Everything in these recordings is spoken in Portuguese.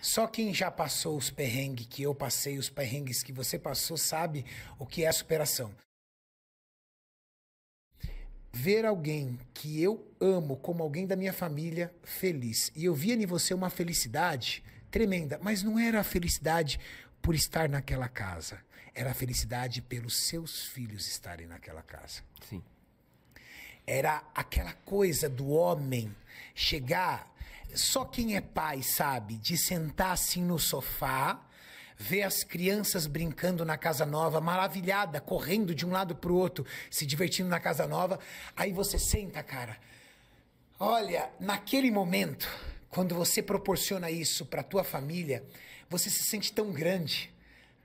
Só quem já passou os perrengues que eu passei, os perrengues que você passou, sabe o que é a superação. Ver alguém que eu amo como alguém da minha família feliz. E eu via em você uma felicidade tremenda, mas não era a felicidade por estar naquela casa. Era a felicidade pelos seus filhos estarem naquela casa. Sim. Era aquela coisa do homem chegar só quem é pai sabe de sentar assim no sofá, ver as crianças brincando na casa nova, maravilhada, correndo de um lado pro outro, se divertindo na casa nova. Aí você senta, cara. Olha, naquele momento, quando você proporciona isso para tua família, você se sente tão grande,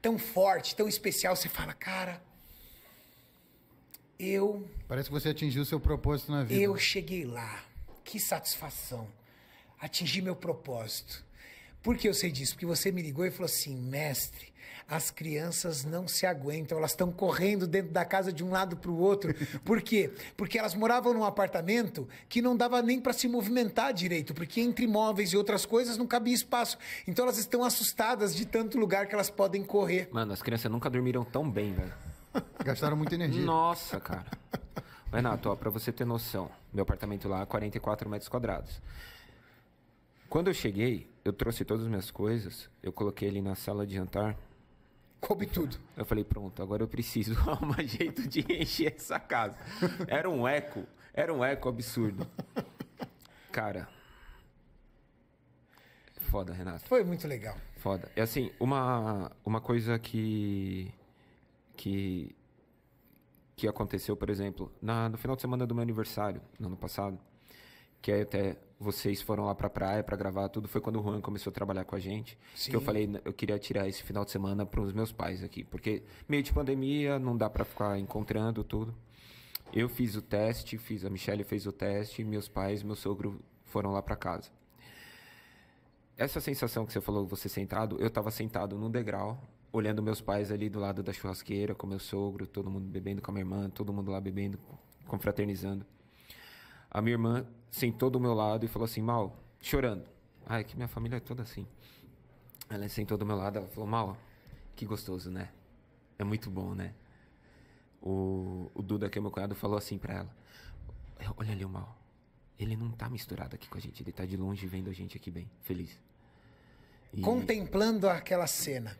tão forte, tão especial. Você fala, cara, eu. Parece que você atingiu o seu propósito na vida. Eu cheguei lá. Que satisfação atingir meu propósito. Por que eu sei disso? Porque você me ligou e falou assim, mestre, as crianças não se aguentam, elas estão correndo dentro da casa de um lado para o outro. Por quê? Porque elas moravam num apartamento que não dava nem para se movimentar direito, porque entre móveis e outras coisas não cabia espaço. Então elas estão assustadas de tanto lugar que elas podem correr. Mano, as crianças nunca dormiram tão bem, velho. Gastaram muita energia. Nossa, cara. Renato, ó, pra você ter noção, meu apartamento lá é 44 metros quadrados. Quando eu cheguei, eu trouxe todas as minhas coisas, eu coloquei ele na sala de jantar. Coube tudo. Eu falei, pronto, agora eu preciso arrumar jeito de encher essa casa. Era um eco, era um eco absurdo. Cara. Foda, Renato. Foi muito legal. Foda. É assim, uma, uma coisa que. que. que aconteceu, por exemplo, na, no final de semana do meu aniversário, no ano passado que até vocês foram lá pra praia para gravar tudo, foi quando o Juan começou a trabalhar com a gente. Sim. Que eu falei, eu queria tirar esse final de semana para os meus pais aqui, porque meio de pandemia, não dá para ficar encontrando tudo. Eu fiz o teste, fiz a Michelle fez o teste, meus pais, meu sogro foram lá para casa. Essa sensação que você falou, você sentado, eu estava sentado num degrau, olhando meus pais ali do lado da churrasqueira, com meu sogro, todo mundo bebendo com a minha irmã, todo mundo lá bebendo, confraternizando a minha irmã sentou do meu lado e falou assim, Mal, chorando. Ai, que minha família é toda assim. Ela sentou do meu lado, ela falou, Mal, que gostoso, né? É muito bom, né? O, o Duda, que é meu cunhado, falou assim pra ela, olha ali o Mal, ele não tá misturado aqui com a gente, ele tá de longe vendo a gente aqui bem, feliz. E... Contemplando aquela cena.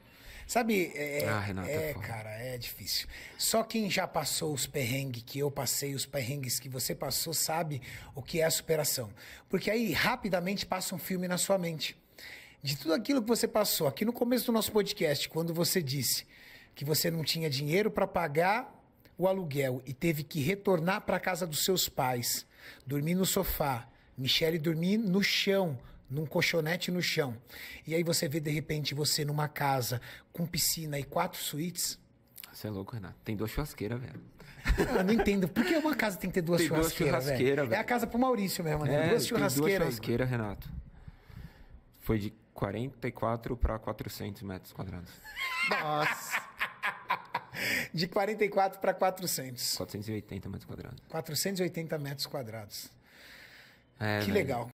Sabe, é, ah, Renata, é, cara, é difícil. Só quem já passou os perrengues que eu passei, os perrengues que você passou, sabe o que é a superação. Porque aí rapidamente passa um filme na sua mente. De tudo aquilo que você passou, aqui no começo do nosso podcast, quando você disse que você não tinha dinheiro para pagar o aluguel e teve que retornar para a casa dos seus pais, dormir no sofá, Michele dormir no chão, num colchonete no chão, e aí você vê de repente você numa casa com piscina e quatro suítes. Você é louco, Renato. Tem duas churrasqueiras, velho. Não, eu não entendo. Por que uma casa tem que ter duas tem churrasqueiras? Duas velho? É a casa pro Maurício mesmo, né? É, duas churrasqueiras. Duas churrasqueiras, Renato. Foi de 44 para 400 metros quadrados. Nossa. De 44 para 400. 480 metros quadrados. 480 metros quadrados. É, que velho. legal.